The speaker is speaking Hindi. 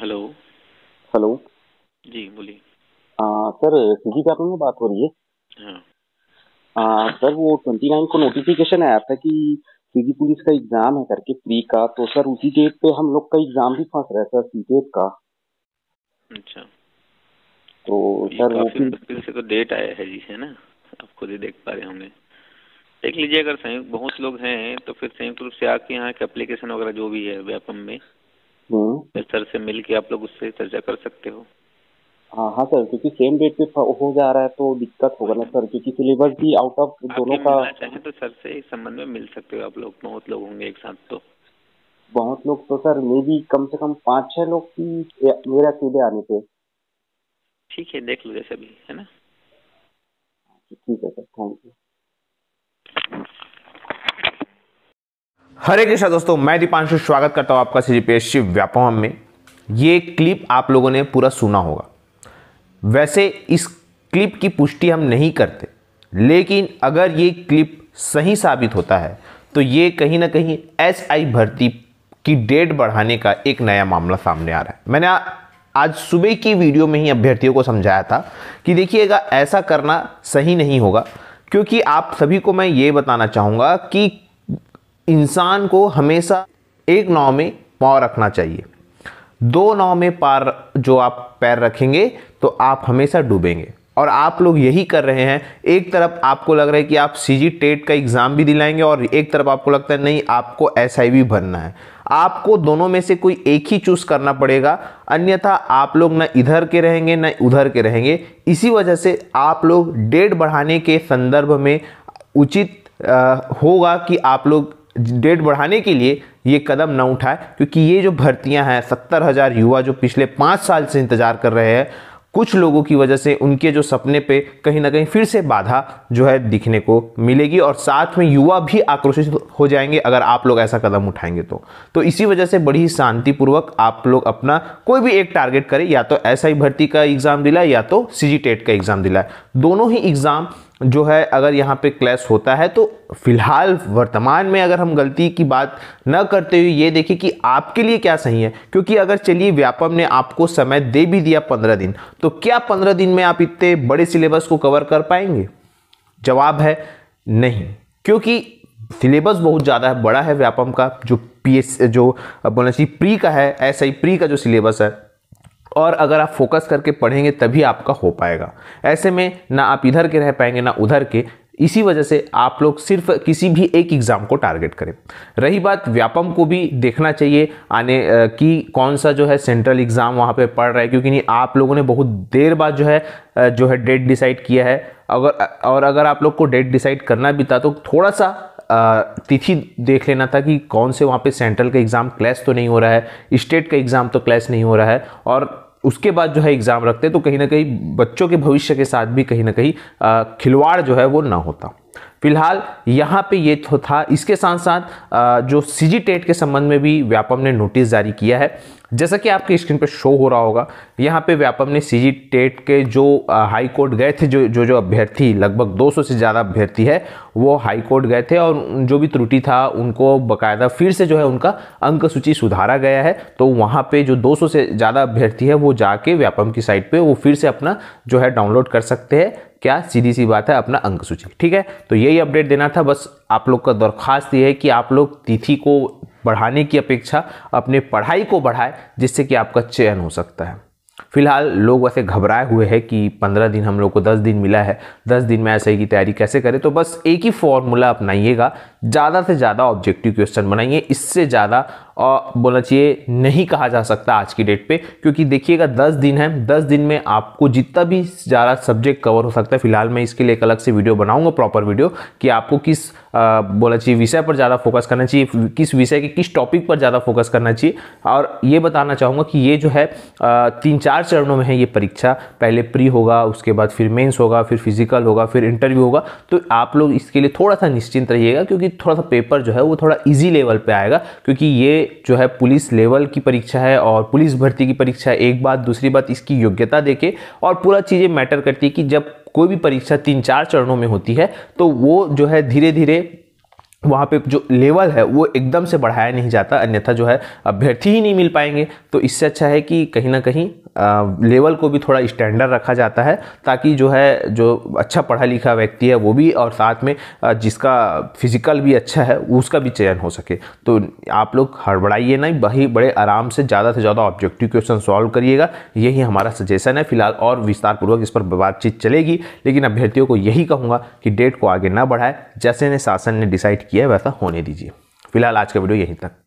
हेलो हेलो जी बोलिए सर सीजी कार्टून में बात हो रही है हाँ आ, सर वो ट्वेंटी नाइन को नोटिफिकेशन आया था कि सीजी पुलिस का एग्जाम है करके प्री का तो सर उसी डेट पे हम लोग का एग्जाम भी फंस रहा है सर सी का अच्छा तो सर मुश्किल से तो डेट आया है जी है ना आप खुद ही देख पा रहे होंगे देख लीजिए अगर संयुक्त बहुत लोग हैं तो फिर संयुक्त रूप से आके यहाँ के एप्लीकेशन वगैरह जो भी है व्यापम में हम्म। सर से मिल के आप लोग उससे चर्चा कर सकते हो हाँ हाँ सर क्योंकि सेम डेट पे हो जा रहा है तो दिक्कत होगा ना सर क्योंकि सिलेबस भी आउट ऑफ दोनों का चाहे तो सर से इस संबंध में मिल सकते हो आप लोग बहुत लोग होंगे एक साथ तो बहुत लोग तो सर मे भी कम से कम पाँच छह लोग की मेरा सीधे आने पे ठीक है देख लो जैसे भी है ना ठीक है sir thank you Hare Krishna दोस्तों मैं दीपांशु स्वागत करता हूँ आपका सीजीपीएससी व्यापम में ये क्लिप आप लोगों ने पूरा सुना होगा वैसे इस क्लिप की पुष्टि हम नहीं करते लेकिन अगर ये क्लिप सही साबित होता है तो ये कहीं ना कहीं एस आई भर्ती की डेट बढ़ाने का एक नया मामला सामने आ रहा है मैंने आ, आज सुबह की वीडियो में ही अभ्यर्थियों को समझाया था कि देखिएगा ऐसा करना सही नहीं होगा क्योंकि आप सभी को मैं ये बताना चाहूँगा कि इंसान को हमेशा एक नाव में पाँव रखना चाहिए दो नाव में पार जो आप पैर रखेंगे तो आप हमेशा डूबेंगे और आप लोग यही कर रहे हैं एक तरफ आपको लग रहा है कि आप सी जी टेट का एग्ज़ाम भी दिलाएंगे और एक तरफ आपको लगता है नहीं आपको एस आई भी भरना है आपको दोनों में से कोई एक ही चूज़ करना पड़ेगा अन्यथा आप लोग ना इधर के रहेंगे ना उधर के रहेंगे इसी वजह से आप लोग डेट बढ़ाने के संदर्भ में उचित होगा कि आप लोग डेट बढ़ाने के लिए ये कदम ना उठाए क्योंकि ये जो भर्तियां हैं सत्तर हज़ार युवा जो पिछले पाँच साल से इंतज़ार कर रहे हैं कुछ लोगों की वजह से उनके जो सपने पे कहीं ना कहीं फिर से बाधा जो है दिखने को मिलेगी और साथ में युवा भी आक्रोशित हो जाएंगे अगर आप लोग ऐसा कदम उठाएंगे तो तो इसी वजह से बड़ी ही शांतिपूर्वक आप लोग अपना कोई भी एक टारगेट करें या तो एस भर्ती का एग्ज़ाम दिलाए या तो सी का एग्ज़ाम दिलाए दोनों ही एग्ज़ाम जो है अगर यहाँ पे क्लैश होता है तो फिलहाल वर्तमान में अगर हम गलती की बात न करते हुए ये देखें कि आपके लिए क्या सही है क्योंकि अगर चलिए व्यापम ने आपको समय दे भी दिया पंद्रह दिन तो क्या पंद्रह दिन में आप इतने बड़े सिलेबस को कवर कर पाएंगे जवाब है नहीं क्योंकि सिलेबस बहुत ज़्यादा है बड़ा है व्यापम का जो पी जो बोलना चाहिए प्री का है ऐसा ही प्री का जो सिलेबस है और अगर आप फोकस करके पढ़ेंगे तभी आपका हो पाएगा ऐसे में ना आप इधर के रह पाएंगे ना उधर के इसी वजह से आप लोग सिर्फ किसी भी एक एग्ज़ाम को टारगेट करें रही बात व्यापम को भी देखना चाहिए आने कि कौन सा जो है सेंट्रल एग्ज़ाम वहाँ पे पढ़ रहा है क्योंकि नहीं आप लोगों ने बहुत देर बाद जो है जो है डेट डिसाइड किया है अगर और अगर आप लोग को डेट डिसाइड करना भी था तो थोड़ा सा तिथि देख लेना था कि कौन से वहाँ पे सेंट्रल का एग्ज़ाम क्लैश तो नहीं हो रहा है स्टेट का एग्ज़ाम तो क्लैश नहीं हो रहा है और उसके बाद जो है एग्ज़ाम रखते तो कहीं ना कहीं बच्चों के भविष्य के साथ भी कहीं ना कहीं खिलवाड़ जो है वो ना होता फिलहाल यहाँ पे ये तो था इसके साथ साथ जो सीजी टेट के संबंध में भी व्यापम ने नोटिस जारी किया है जैसा कि आपकी स्क्रीन पर शो हो रहा होगा यहाँ पे व्यापम ने सीजी टेट के जो हाई कोर्ट गए थे जो जो जो अभ्यर्थी लगभग 200 से ज़्यादा अभ्यर्थी है वो हाई कोर्ट गए थे और जो भी त्रुटि था उनको बकायदा फिर से जो है उनका अंक सूची सुधारा गया है तो वहाँ पे जो 200 से ज़्यादा अभ्यर्थी है वो जाके व्यापम की साइट पर वो फिर से अपना जो है डाउनलोड कर सकते हैं क्या सीधी सी बात है अपना अंक सूची ठीक है तो यही अपडेट देना था बस आप लोग का दरखास्त ये है कि आप लोग तिथि को बढ़ाने की अपेक्षा अपने पढ़ाई को बढ़ाएं जिससे कि आपका चयन हो सकता है फिलहाल लोग वैसे घबराए हुए हैं कि पंद्रह दिन हम लोग को दस दिन मिला है दस दिन में ऐसे की तैयारी कैसे करें तो बस एक ही फॉर्मूला अपनाइएगा ज़्यादा से ज़्यादा ऑब्जेक्टिव क्वेश्चन बनाइए इससे ज़्यादा बोलना चाहिए नहीं कहा जा सकता आज की डेट पे क्योंकि देखिएगा दस दिन है दस दिन में आपको जितना भी ज़्यादा सब्जेक्ट कवर हो सकता है फिलहाल मैं इसके लिए एक अलग से वीडियो बनाऊंगा प्रॉपर वीडियो कि आपको किस बोला चाहिए विषय पर ज़्यादा फोकस करना चाहिए किस विषय के किस टॉपिक पर ज़्यादा फोकस करना चाहिए और ये बताना चाहूँगा कि ये जो है तीन चार चरणों में है ये परीक्षा पहले प्री होगा उसके बाद फिर मेन्स होगा फिर फिजिकल होगा फिर इंटरव्यू होगा तो आप लोग इसके लिए थोड़ा सा निश्चिंत रहिएगा क्योंकि थोड़ा सा पेपर जो है वो थोड़ा इजी लेवल पे आएगा क्योंकि ये जो है पुलिस लेवल की परीक्षा है और पुलिस भर्ती की परीक्षा है एक बात दूसरी बात इसकी योग्यता देके और पूरा चीज़ें मैटर करती है कि जब कोई भी परीक्षा तीन चार चरणों में होती है तो वो जो है धीरे धीरे वहाँ पे जो लेवल है वो एकदम से बढ़ाया नहीं जाता अन्यथा जो है अभ्यर्थी ही नहीं मिल पाएंगे तो इससे अच्छा है कि कहीं ना कहीं लेवल को भी थोड़ा स्टैंडर्ड रखा जाता है ताकि जो है जो अच्छा पढ़ा लिखा व्यक्ति है वो भी और साथ में जिसका फिजिकल भी अच्छा है उसका भी चयन हो सके तो आप लोग हड़बड़ाइए नहीं वही बड़े आराम से ज़्यादा से ज़्यादा ऑब्जेक्टिव क्वेश्चन सॉल्व करिएगा यही हमारा सजेशन है फिलहाल और विस्तारपूर्वक इस पर बातचीत चलेगी लेकिन अभ्यर्थियों को यही कहूँगा कि डेट को आगे ना बढ़ाए जैसे ने शासन ने डिसाइड किया है वैसा होने दीजिए फिलहाल आज का वीडियो यहीं तक